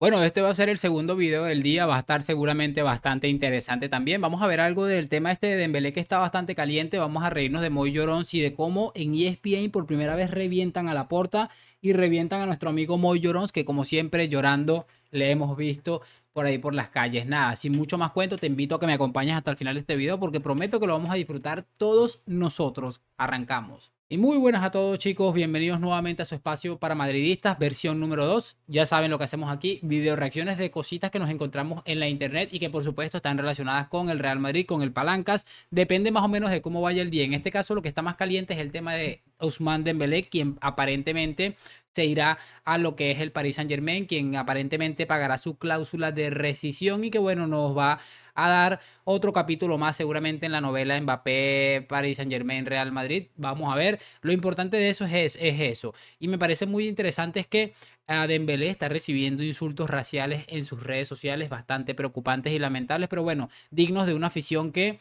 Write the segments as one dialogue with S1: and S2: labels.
S1: Bueno, este va a ser el segundo video del día, va a estar seguramente bastante interesante también. Vamos a ver algo del tema este de Dembélé que está bastante caliente, vamos a reírnos de Moy y de cómo en ESPN por primera vez revientan a la porta y revientan a nuestro amigo Moy que como siempre llorando le hemos visto por ahí por las calles. Nada, sin mucho más cuento, te invito a que me acompañes hasta el final de este video porque prometo que lo vamos a disfrutar todos nosotros. Arrancamos. Y muy buenas a todos chicos, bienvenidos nuevamente a su espacio para madridistas, versión número 2. Ya saben lo que hacemos aquí, video reacciones de cositas que nos encontramos en la internet y que por supuesto están relacionadas con el Real Madrid, con el Palancas. Depende más o menos de cómo vaya el día. En este caso lo que está más caliente es el tema de Ousmane Dembélé, quien aparentemente se irá a lo que es el Paris Saint Germain, quien aparentemente pagará su cláusula de rescisión y que bueno, nos va a dar otro capítulo más seguramente en la novela Mbappé, Paris Saint Germain, Real Madrid. Vamos a ver, lo importante de eso es, es eso. Y me parece muy interesante es que a eh, Dembélé está recibiendo insultos raciales en sus redes sociales bastante preocupantes y lamentables, pero bueno, dignos de una afición que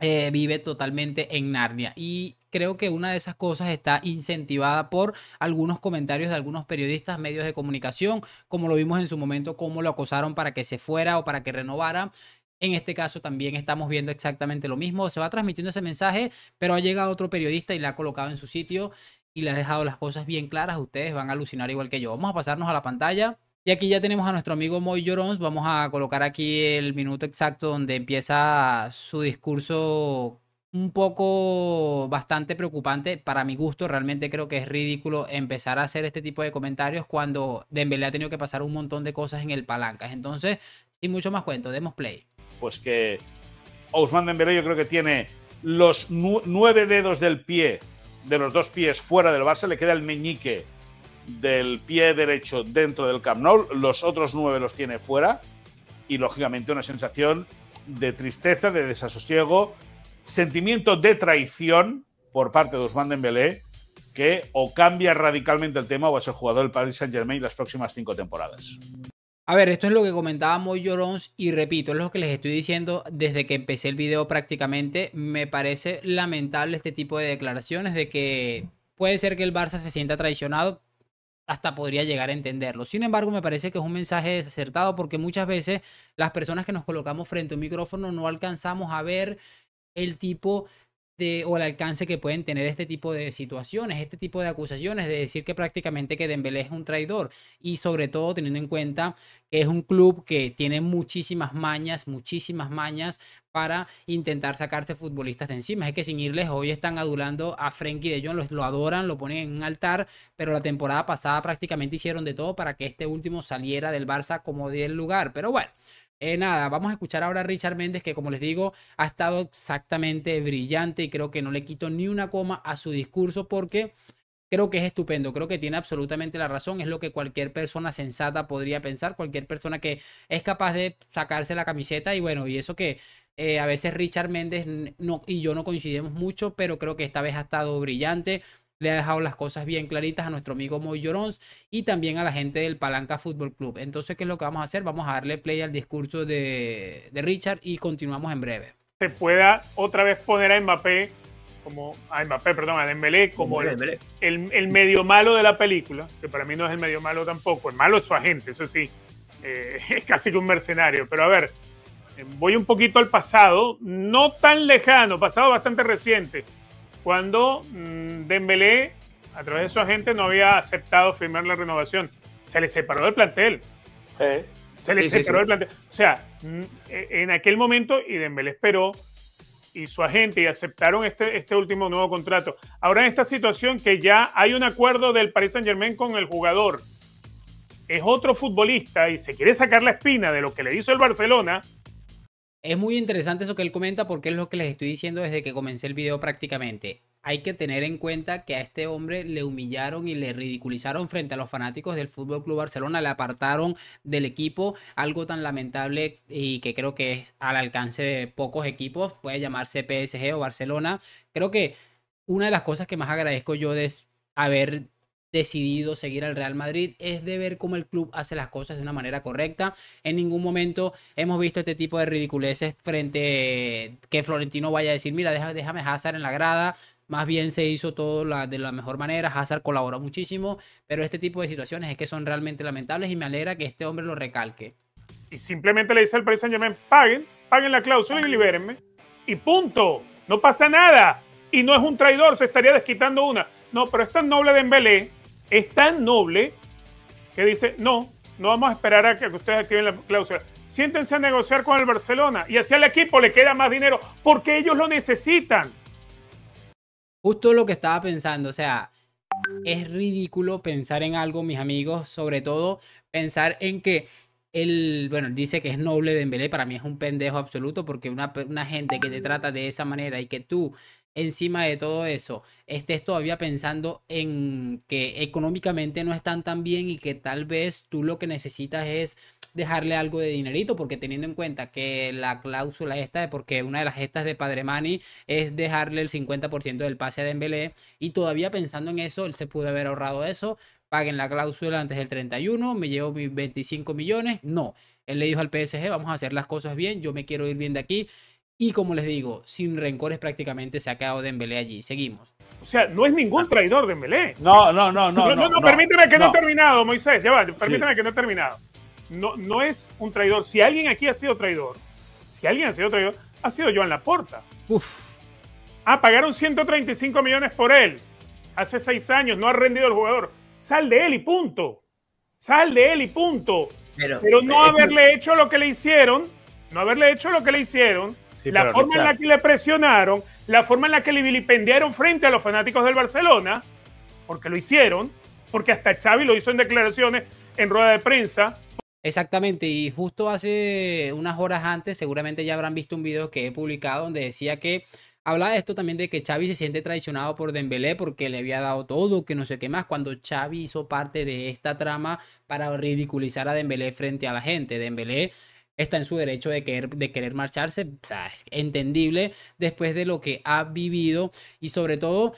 S1: eh, vive totalmente en Narnia. Y creo que una de esas cosas está incentivada por algunos comentarios de algunos periodistas, medios de comunicación, como lo vimos en su momento, cómo lo acosaron para que se fuera o para que renovara. En este caso también estamos viendo exactamente lo mismo. Se va transmitiendo ese mensaje, pero ha llegado otro periodista y la ha colocado en su sitio y le ha dejado las cosas bien claras. Ustedes van a alucinar igual que yo. Vamos a pasarnos a la pantalla. Y aquí ya tenemos a nuestro amigo Moy Llorons. Vamos a colocar aquí el minuto exacto donde empieza su discurso un poco bastante preocupante para mi gusto. Realmente creo que es ridículo empezar a hacer este tipo de comentarios cuando Dembélé ha tenido que pasar un montón de cosas en el palanca Entonces, sin mucho más cuento, demos play.
S2: Pues que Ousmane Dembélé yo creo que tiene los nueve dedos del pie, de los dos pies fuera del Barça, le queda el meñique del pie derecho dentro del Camp Nou, los otros nueve los tiene fuera y lógicamente una sensación de tristeza, de desasosiego, sentimiento de traición por parte de Ousmane Dembélé que o cambia radicalmente el tema o a ser jugador del Paris Saint-Germain las próximas cinco temporadas.
S1: A ver, esto es lo que comentábamos Llorons y repito, es lo que les estoy diciendo desde que empecé el video prácticamente. Me parece lamentable este tipo de declaraciones de que puede ser que el Barça se sienta traicionado, hasta podría llegar a entenderlo. Sin embargo, me parece que es un mensaje desacertado porque muchas veces las personas que nos colocamos frente a un micrófono no alcanzamos a ver el tipo de, o el alcance que pueden tener este tipo de situaciones, este tipo de acusaciones, de decir que prácticamente que Dembélé es un traidor y sobre todo teniendo en cuenta que es un club que tiene muchísimas mañas, muchísimas mañas para intentar sacarse futbolistas de encima. Es que sin irles, hoy están adulando a Frenkie de Jong, lo adoran, lo ponen en un altar, pero la temporada pasada prácticamente hicieron de todo para que este último saliera del Barça como del lugar. Pero bueno, eh, nada, vamos a escuchar ahora a Richard Méndez, que como les digo, ha estado exactamente brillante y creo que no le quito ni una coma a su discurso porque creo que es estupendo, creo que tiene absolutamente la razón, es lo que cualquier persona sensata podría pensar, cualquier persona que es capaz de sacarse la camiseta y bueno, y eso que eh, a veces Richard Méndez no, y yo no coincidimos mucho, pero creo que esta vez ha estado brillante le ha dejado las cosas bien claritas a nuestro amigo Moy Llorons y también a la gente del Palanca Fútbol Club. Entonces, ¿qué es lo que vamos a hacer? Vamos a darle play al discurso de, Richard y continuamos en breve.
S2: Se pueda otra vez poner a Mbappé como a Mbappé, perdón, a Dembélé como El, el, medio malo de la película, que para mí no es el medio malo tampoco, el malo es su agente, eso sí, eh, es casi que un mercenario, pero a ver, eh, voy un poquito al pasado, no tan lejano, pasado bastante reciente, cuando mm, Dembélé, a través de su agente, no había aceptado firmar la renovación. Se le separó del plantel. Se le separó del plantel. O sea, mm, e, en aquel momento, y Dembélé esperó, y su agente, y aceptaron este, este último nuevo contrato. Ahora, en esta situación que ya hay un acuerdo del Paris Saint-Germain con el jugador, es otro futbolista
S1: y se quiere sacar la espina de lo que le hizo el Barcelona, es muy interesante eso que él comenta porque es lo que les estoy diciendo desde que comencé el video prácticamente. Hay que tener en cuenta que a este hombre le humillaron y le ridiculizaron frente a los fanáticos del Fútbol Club Barcelona, le apartaron del equipo, algo tan lamentable y que creo que es al alcance de pocos equipos, puede llamarse PSG o Barcelona. Creo que una de las cosas que más agradezco yo de haber decidido seguir al Real Madrid es de ver cómo el club hace las cosas de una manera correcta. En ningún momento hemos visto este tipo de ridiculeces frente que Florentino vaya a decir, mira, déjame Hazard en la grada. Más bien se hizo todo de la mejor manera, Hazard colaboró muchísimo, pero este tipo de situaciones es que son realmente lamentables y me alegra que este hombre lo recalque.
S2: Y simplemente le dice al Paris paguen, paguen la cláusula y libérenme. Y punto, no pasa nada. Y no es un traidor, se estaría desquitando una. No, pero es tan noble Dembélé es tan noble que dice, no, no vamos a esperar a que ustedes activen la cláusula. Siéntense a negociar con el Barcelona y así el equipo le queda más dinero
S1: porque ellos lo necesitan. Justo lo que estaba pensando, o sea, es ridículo pensar en algo, mis amigos, sobre todo pensar en que él, bueno, dice que es noble de Dembélé, para mí es un pendejo absoluto porque una, una gente que te trata de esa manera y que tú encima de todo eso estés todavía pensando en que económicamente no están tan bien y que tal vez tú lo que necesitas es dejarle algo de dinerito, porque teniendo en cuenta que la cláusula esta, porque una de las gestas de Padre Mani es dejarle el 50% del pase a Dembélé, y todavía pensando en eso, él se pudo haber ahorrado eso, paguen la cláusula antes del 31, me llevo mis 25 millones, no. Él le dijo al PSG, vamos a hacer las cosas bien, yo me quiero ir bien de aquí. Y como les digo, sin rencores prácticamente se ha quedado Dembélé allí. Seguimos.
S2: O sea, no es ningún
S1: ah. traidor Dembélé. No,
S2: no, no, no. No, no, no, permíteme que no. he terminado, Moisés. Ya va, permíteme que no he terminado. No, no es un traidor. Si alguien aquí ha sido traidor, si alguien ha sido traidor, ha sido Joan Laporta. Uf. Ah, pagaron 135 millones por él. Hace seis años no ha rendido el jugador. Sal de él y punto. Sal de él y punto. pero no eh, haberle eh, hecho lo que le hicieron, no haberle hecho lo que le hicieron la forma en la que le presionaron, la forma en la que le vilipendiaron frente a los fanáticos del Barcelona,
S1: porque lo hicieron, porque hasta Xavi lo hizo en declaraciones en rueda de prensa. Exactamente, y justo hace unas horas antes, seguramente ya habrán visto un video que he publicado donde decía que hablaba de esto también de que Xavi se siente traicionado por Dembélé porque le había dado todo, que no sé qué más, cuando Xavi hizo parte de esta trama para ridiculizar a Dembélé frente a la gente. Dembélé está en su derecho de querer, de querer marcharse, es entendible después de lo que ha vivido y sobre todo,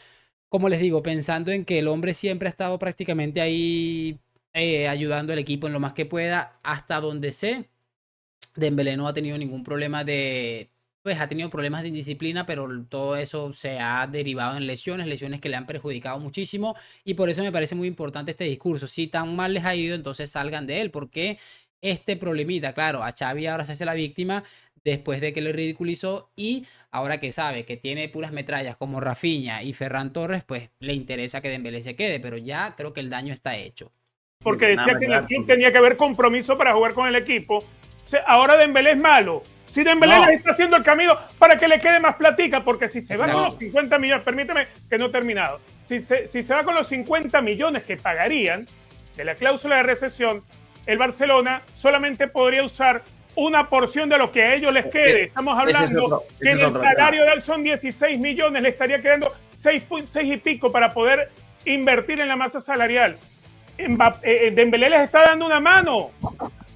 S1: como les digo, pensando en que el hombre siempre ha estado prácticamente ahí eh, ayudando al equipo en lo más que pueda, hasta donde sé, Dembélé no ha tenido ningún problema de pues ha tenido problemas de indisciplina, pero todo eso se ha derivado en lesiones, lesiones que le han perjudicado muchísimo y por eso me parece muy importante este discurso. Si tan mal les ha ido, entonces salgan de él, porque este problemita. Claro, a Xavi ahora se hace la víctima después de que lo ridiculizó y ahora que sabe que tiene puras metrallas como Rafinha y Ferran Torres, pues le interesa que Dembélé se quede, pero ya creo que el daño está hecho. Porque decía que en el
S2: club tenía que haber compromiso para jugar con el equipo. ahora Dembélé es malo. Si Dembélé está haciendo el camino para que le quede más platica, porque si se va con los 50 millones, permíteme que no he terminado, si si se va con los 50 millones que pagarían de la cláusula de recesión, el Barcelona solamente podría usar una porción de lo que a ellos les quede. Estamos hablando que en el salario de él son 16 millones, le estaría quedando seis y pico para poder invertir en la masa salarial. Eh, eh, Dembélé les está dando una mano,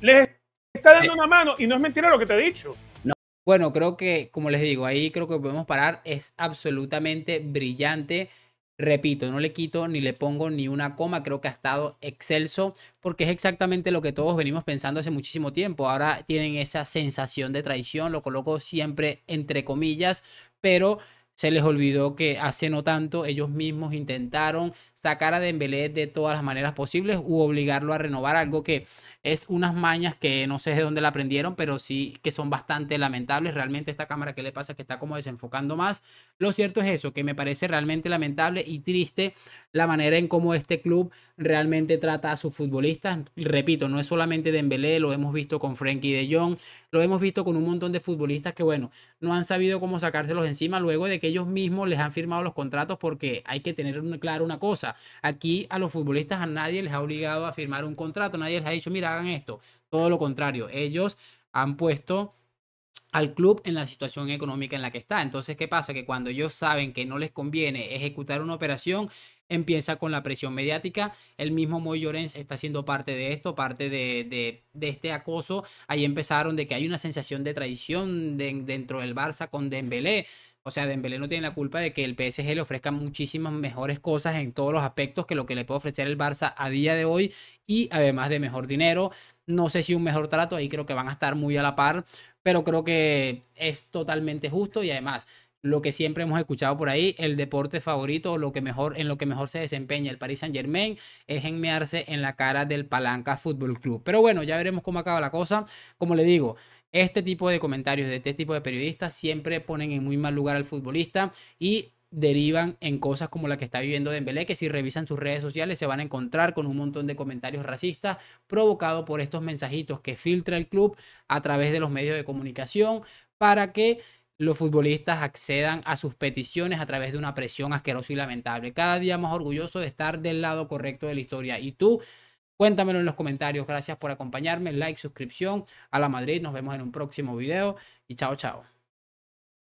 S1: les está dando una
S2: mano y no es mentira lo que te he
S1: dicho. No. Bueno, creo que, como les digo, ahí creo que podemos parar. Es absolutamente brillante Repito, no le quito ni le pongo ni una coma, creo que ha estado excelso porque es exactamente lo que todos venimos pensando hace muchísimo tiempo. Ahora tienen esa sensación de traición, lo coloco siempre entre comillas, pero se les olvidó que hace no tanto ellos mismos intentaron sacar a Dembélé de todas las maneras posibles u obligarlo a renovar, algo que es unas mañas que no sé de dónde la aprendieron, pero sí que son bastante lamentables. Realmente esta cámara que le pasa que está como desenfocando más. Lo cierto es eso, que me parece realmente lamentable y triste la manera en cómo este club realmente trata a sus futbolistas. repito, no es solamente Dembélé, lo hemos visto con Frankie de Jong, lo hemos visto con un montón de futbolistas que bueno, no han sabido cómo sacárselos encima luego de que ellos mismos les han firmado los contratos porque hay que tener claro una cosa, Aquí a los futbolistas a nadie les ha obligado a firmar un contrato, nadie les ha dicho, mira, hagan esto. Todo lo contrario, ellos han puesto al club en la situación económica en la que está. Entonces, ¿qué pasa? Que cuando ellos saben que no les conviene ejecutar una operación, empieza con la presión mediática. El mismo Moy Llorens está siendo parte de esto, parte de, este acoso. Ahí empezaron de que hay una sensación de traición dentro del Barça con Dembélé. O sea, Dembélé no tiene la culpa de que el PSG le ofrezca muchísimas mejores cosas en todos los aspectos que lo que le puede ofrecer el Barça a día de hoy y además de mejor dinero. No sé si un mejor trato, ahí creo que van a estar muy a la par, pero creo que es totalmente justo y además lo que siempre hemos escuchado por ahí, el deporte favorito, lo que mejor, en lo que mejor se desempeña el Paris Saint Germain, es enmearse en la cara del Palanca Fútbol Club. Pero bueno, ya veremos cómo acaba la cosa. Como le digo, este tipo de comentarios de este tipo de periodistas siempre ponen en muy mal lugar al futbolista y derivan en cosas como la que está viviendo Dembélé, que si revisan sus redes sociales se van a encontrar con un montón de comentarios racistas provocados por estos mensajitos que filtra el club a través de los medios de comunicación para que los futbolistas accedan a sus peticiones a través de una presión asquerosa y lamentable. Cada día más orgulloso de estar del lado correcto de la historia. Y tú, cuéntamelo en los comentarios. Gracias por acompañarme. Like, suscripción a la Madrid. Nos vemos en un próximo video y chao, chao.